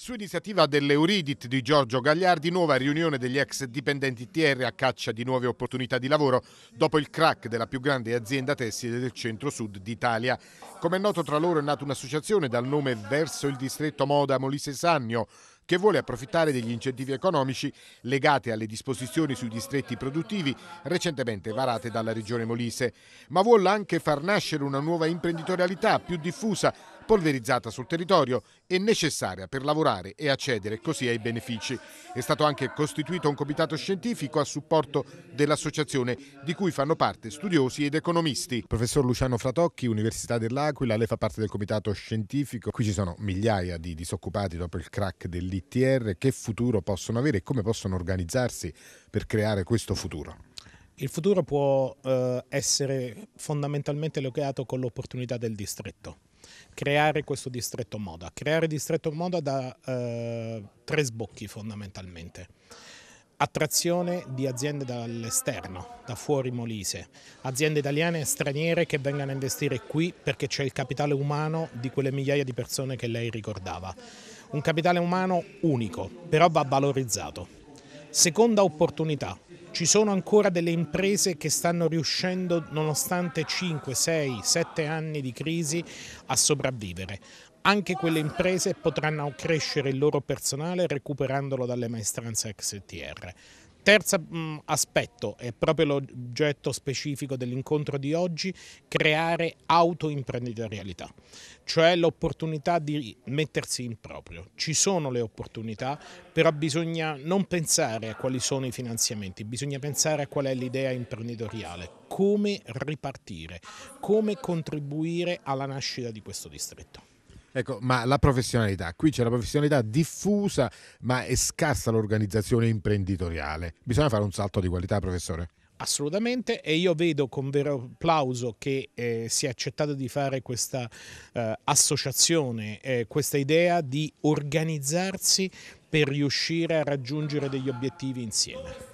Su iniziativa dell'Euridit di Giorgio Gagliardi, nuova riunione degli ex dipendenti TR a caccia di nuove opportunità di lavoro dopo il crack della più grande azienda tessile del centro-sud d'Italia. Come è noto tra loro è nata un'associazione dal nome Verso il distretto Moda Molise Sannio, che vuole approfittare degli incentivi economici legati alle disposizioni sui distretti produttivi recentemente varate dalla Regione Molise, ma vuole anche far nascere una nuova imprenditorialità più diffusa polverizzata sul territorio e necessaria per lavorare e accedere così ai benefici. È stato anche costituito un comitato scientifico a supporto dell'associazione di cui fanno parte studiosi ed economisti. Professor Luciano Fratocchi, Università dell'Aquila, lei fa parte del comitato scientifico. Qui ci sono migliaia di disoccupati dopo il crack dell'ITR. Che futuro possono avere e come possono organizzarsi per creare questo futuro? Il futuro può eh, essere fondamentalmente locato con l'opportunità del distretto creare questo distretto moda. Creare distretto moda da eh, tre sbocchi fondamentalmente. Attrazione di aziende dall'esterno, da fuori Molise, aziende italiane e straniere che vengano a investire qui perché c'è il capitale umano di quelle migliaia di persone che lei ricordava. Un capitale umano unico, però va valorizzato. Seconda opportunità, ci sono ancora delle imprese che stanno riuscendo, nonostante 5, 6, 7 anni di crisi, a sopravvivere. Anche quelle imprese potranno crescere il loro personale recuperandolo dalle maestranze XTR terzo mh, mm, aspetto è proprio l'oggetto specifico dell'incontro di oggi, creare autoimprenditorialità, cioè l'opportunità di mettersi in proprio. Ci sono le opportunità, però bisogna non pensare a quali sono i finanziamenti, bisogna pensare a qual è l'idea imprenditoriale, come ripartire, come contribuire alla nascita di questo distretto. Ecco, ma la professionalità, qui c'è la professionalità diffusa, ma è scarsa l'organizzazione imprenditoriale. Bisogna fare un salto di qualità, professore. Assolutamente, e io vedo con vero applauso che eh, si è accettato di fare questa eh, associazione, eh, questa idea di organizzarsi per riuscire a raggiungere degli obiettivi insieme.